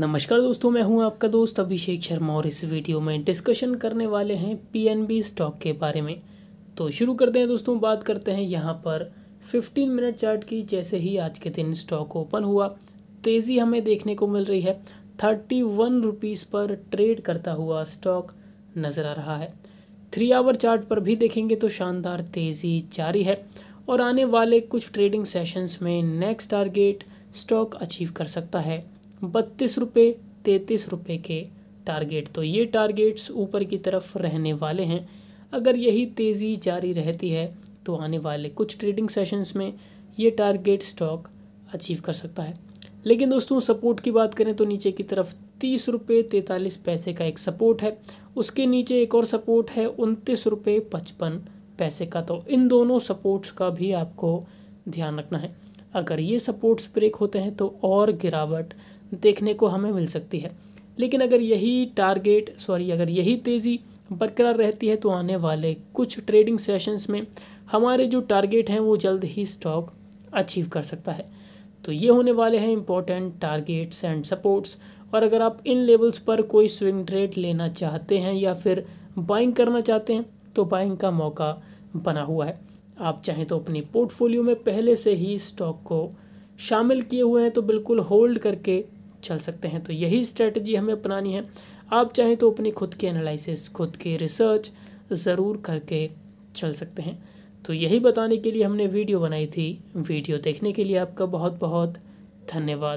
नमस्कार दोस्तों मैं हूं आपका दोस्त अभिषेक शर्मा और इस वीडियो में डिस्कशन करने वाले हैं पीएनबी स्टॉक के बारे में तो शुरू करते हैं दोस्तों बात करते हैं यहां पर 15 मिनट चार्ट की जैसे ही आज के दिन स्टॉक ओपन हुआ तेज़ी हमें देखने को मिल रही है थर्टी वन रुपीज़ पर ट्रेड करता हुआ स्टॉक नज़र आ रहा है थ्री आवर चार्ट पर भी देखेंगे तो शानदार तेज़ी जारी है और आने वाले कुछ ट्रेडिंग सेशंस में नेक्स्ट टारगेट स्टॉक अचीव कर सकता है बत्तीस रुपये तैंतीस रुपये के टारगेट तो ये टारगेट्स ऊपर की तरफ रहने वाले हैं अगर यही तेज़ी जारी रहती है तो आने वाले कुछ ट्रेडिंग सेशंस में ये टारगेट स्टॉक अचीव कर सकता है लेकिन दोस्तों सपोर्ट की बात करें तो नीचे की तरफ तीस रुपये तैंतालीस पैसे का एक सपोर्ट है उसके नीचे एक और सपोर्ट है उनतीस रुपये पचपन पैसे का तो इन दोनों सपोर्ट्स का भी आपको ध्यान रखना है अगर ये सपोर्ट्स ब्रेक होते हैं तो और गिरावट देखने को हमें मिल सकती है लेकिन अगर यही टारगेट सॉरी अगर यही तेज़ी बरकरार रहती है तो आने वाले कुछ ट्रेडिंग सेशंस में हमारे जो टारगेट हैं वो जल्द ही स्टॉक अचीव कर सकता है तो ये होने वाले हैं इंपॉर्टेंट टारगेट्स एंड सपोर्ट्स और अगर आप इन लेवल्स पर कोई स्विंग ट्रेड लेना चाहते हैं या फिर बाइंग करना चाहते हैं तो बाइंग का मौका बना हुआ है आप चाहें तो अपनी पोर्टफोलियो में पहले से ही स्टॉक को शामिल किए हुए हैं तो बिल्कुल होल्ड करके चल सकते हैं तो यही स्ट्रेटजी हमें अपनानी है आप चाहें तो अपनी खुद के एनालिसिस खुद के रिसर्च ज़रूर करके चल सकते हैं तो यही बताने के लिए हमने वीडियो बनाई थी वीडियो देखने के लिए आपका बहुत बहुत धन्यवाद